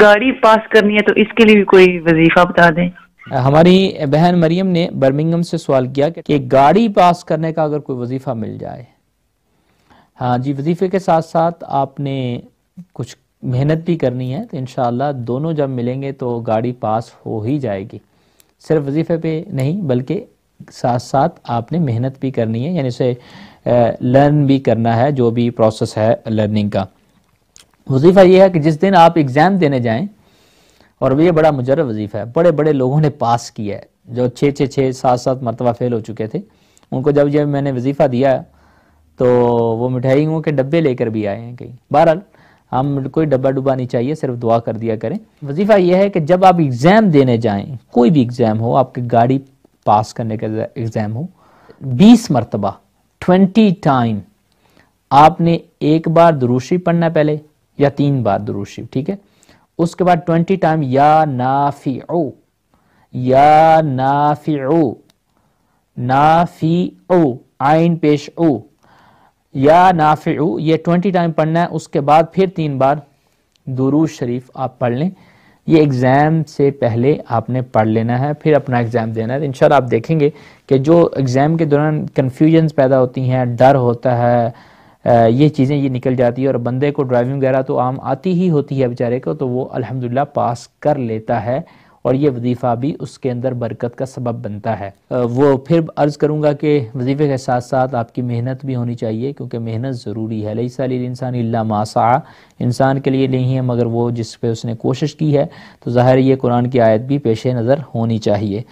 गाड़ी पास करनी है तो इसके लिए भी कोई वजीफा बता दें हमारी बहन मरियम ने बर्मिंगम से सवाल किया कि गाड़ी पास करने का अगर कोई वजीफा मिल जाए हाँ जी वजीफे के साथ साथ आपने कुछ मेहनत भी करनी है तो इन दोनों जब मिलेंगे तो गाड़ी पास हो ही जाएगी सिर्फ वजीफे पे नहीं बल्कि साथ साथ आपने मेहनत भी करनी है यानी उसे लर्न भी करना है जो भी प्रोसेस है लर्निंग का वजीफ़ा यह है कि जिस दिन आप एग्ज़ाम देने जाए और ये बड़ा मुजर वजीफ़ा है बड़े बड़े लोगों ने पास किया है जो छः छः छः सात सात मरतबा फेल हो चुके थे उनको जब जब मैंने वजीफ़ा दिया तो वो मिठाइयों के डब्बे लेकर भी आए हैं कहीं बहरहाल हम कोई डब्बा डुब्बा नहीं चाहिए सिर्फ दुआ कर दिया करें वजीफ़ा यह है कि जब आप एग्ज़ाम देने जाएं कोई भी एग्ज़ाम हो आपकी गाड़ी पास करने का एग्ज़ाम हो बीस मरतबा ट्वेंटी टाइम आपने एक बार दुरुशी पढ़ना पहले या तीन बार दुरूद शरीफ ठीक है उसके बाद ट्वेंटी टाइम या नाफी ओ या नाफी ओ नाफी ओ आइन पेश ओ या नाफी ओ ये ट्वेंटी टाइम पढ़ना है उसके बाद फिर तीन बार दुरूद शरीफ आप पढ़ लें ये एग्ज़ाम से पहले आपने पढ़ लेना है फिर अपना एग्ज़ाम देना है इन आप देखेंगे कि जो एग्ज़ाम के दौरान कन्फ्यूजन्स पैदा होती हैं डर होता है ये चीज़ें ये निकल जाती है और बंदे को ड्राइविंग वगैरह तो आम आती ही होती है बेचारे को तो वो अल्हम्दुलिल्लाह पास कर लेता है और ये वजीफ़ा भी उसके अंदर बरकत का सबब बनता है वो फिर अर्ज़ करूँगा कि वजीफ़े के साथ साथ आपकी मेहनत भी होनी चाहिए क्योंकि मेहनत ज़रूरी है लई साली इंसान इल्ला मासा इंसान के लिए नहीं है मगर वो जिस पर उसने कोशिश की है तो ज़ाहिर ये कुरान की आयत भी पेश नज़र होनी चाहिए